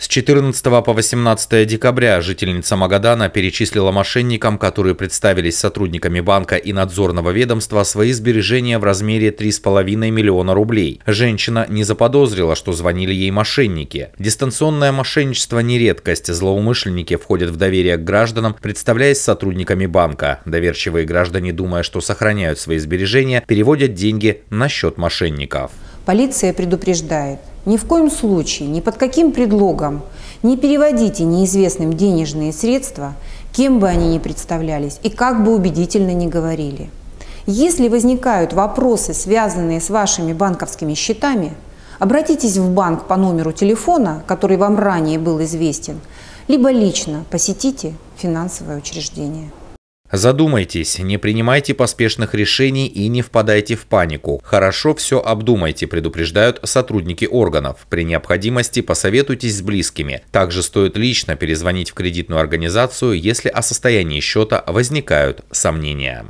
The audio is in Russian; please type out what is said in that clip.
С 14 по 18 декабря жительница Магадана перечислила мошенникам, которые представились сотрудниками банка и надзорного ведомства, свои сбережения в размере 3,5 миллиона рублей. Женщина не заподозрила, что звонили ей мошенники. Дистанционное мошенничество не редкость. Злоумышленники входят в доверие к гражданам, представляясь сотрудниками банка. Доверчивые граждане, думая, что сохраняют свои сбережения, переводят деньги на счет мошенников. Полиция предупреждает, ни в коем случае, ни под каким предлогом не переводите неизвестным денежные средства, кем бы они ни представлялись и как бы убедительно ни говорили. Если возникают вопросы, связанные с вашими банковскими счетами, обратитесь в банк по номеру телефона, который вам ранее был известен, либо лично посетите финансовое учреждение. Задумайтесь, не принимайте поспешных решений и не впадайте в панику. Хорошо все обдумайте, предупреждают сотрудники органов. При необходимости посоветуйтесь с близкими. Также стоит лично перезвонить в кредитную организацию, если о состоянии счета возникают сомнения.